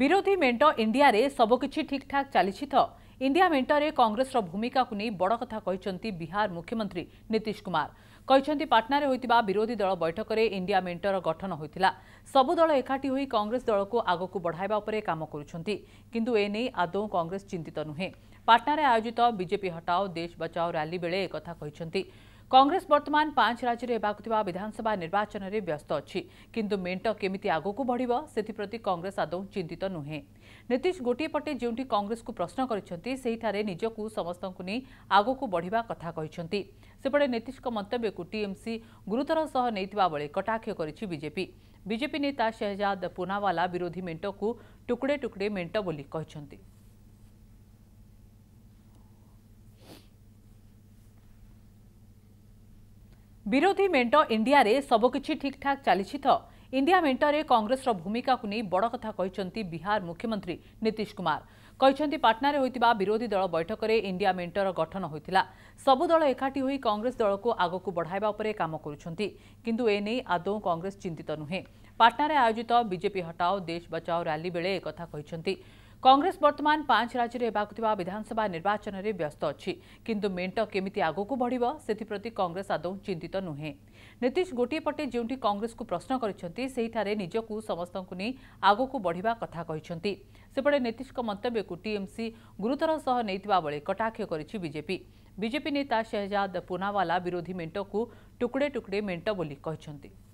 विरोधी मेट इन्डियाले सब्कि ठिकठाक चाहिँ त इन्डिया मेटले कङ्ग्रेस र भूमिका बडक मुख्यमन्त्री नीतिश कुम पाटनार हुैठकले इन्डिया मेटर गठन हुन्छ सब्दल एकाठी कङ्ग्रेस दलको आगको बढाइवादौँ कङ्ग्रेस चिन्तित नुहेँ पाटनार आयोजित विजेपि हटाओ देश बचाओ रली बेला एक କଂଗ୍ରେସ ବର୍ତ୍ତମାନ ପାଞ୍ଚ ରାଜ୍ୟରେ ହେବାକୁ ଥିବା ବିଧାନସଭା ନିର୍ବାଚନରେ ବ୍ୟସ୍ତ ଅଛି କିନ୍ତୁ ମେଣ୍ଟ କେମିତି ଆଗକୁ ବଢ଼ିବ ସେଥିପ୍ରତି କଂଗ୍ରେସ ଆଦୌ ଚିନ୍ତିତ ନୁହେଁ ନୀତିଶ ଗୋଟିଏ ପଟେ ଯେଉଁଠି କଂଗ୍ରେସକୁ ପ୍ରଶ୍ନ କରିଛନ୍ତି ସେହିଠାରେ ନିଜକୁ ସମସ୍ତଙ୍କୁ ନେଇ ଆଗକୁ ବଢ଼ିବା କଥା କହିଛନ୍ତି ସେପଟେ ନୀତିଶଙ୍କ ମନ୍ତବ୍ୟକୁ ଟିଏମ୍ସି ଗୁରୁତର ସହ ନେଇଥିବା ବେଳେ କଟାକ୍ଷ କରିଛି ବିଜେପି ବିଜେପି ନେତା ଶେହଜାଦ ପୁନାୱାଲା ବିରୋଧୀ ମେଣ୍ଟକୁ ଟୁକୁଡ଼େ ଟୁକୁଡ଼େ ମେଣ୍ଟ ବୋଲି କହିଛନ୍ତି ବିରୋଧୀ ମେଣ୍ଟ ଇଣ୍ଡିଆରେ ସବୁକିଛି ଠିକ୍ଠାକ୍ ଚାଲିଛି ତ ଇଣ୍ଡିଆ ମେଣ୍ଟରେ କଂଗ୍ରେସର ଭୂମିକାକୁ ନେଇ ବଡ଼ କଥା କହିଛନ୍ତି ବିହାର ମୁଖ୍ୟମନ୍ତ୍ରୀ ନୀତିଶ କୁମାର କହିଛନ୍ତି ପାଟନାରେ ହୋଇଥିବା ବିରୋଧୀ ଦଳ ବୈଠକରେ ଇଣ୍ଡିଆ ମେଣ୍ଟର ଗଠନ ହୋଇଥିଲା ସବୁ ଦଳ ଏକାଠି ହୋଇ କଂଗ୍ରେସ ଦଳକୁ ଆଗକୁ ବଢ଼ାଇବା ଉପରେ କାମ କରୁଛନ୍ତି କିନ୍ତୁ ଏନେଇ ଆଦୌ କଂଗ୍ରେସ ଚିନ୍ତିତ ନୁହେଁ ପାଟନାରେ ଆୟୋଜିତ ବିଜେପି ହଟାଓ ଦେଶ ବଚାଓ ର୍ୟାଲି ବେଳେ ଏକଥା କହିଛନ୍ତି वर्तमान बर्तमान राज्य राज्यले हेर्क विधानसभा निर्वाचन निर्वाचनले व्यस्त अर्थ किन मेन्ट केमिति आगाम बढीप्रति कङ्ग्रेस आदौ चिन्तित नुहेँ नीतिश गो पटे जो को प्रश्न को कथा गरिजको समस्तु आगको बढ्ने कथापट्टि नीतिशको मन्तव्यको टिएमसी गुरुत कटाक्ष बीजेपी नेता शहजाद पुनावाला विरोधी मेन्टको टुकुडे टुकडे मेन्ट पनि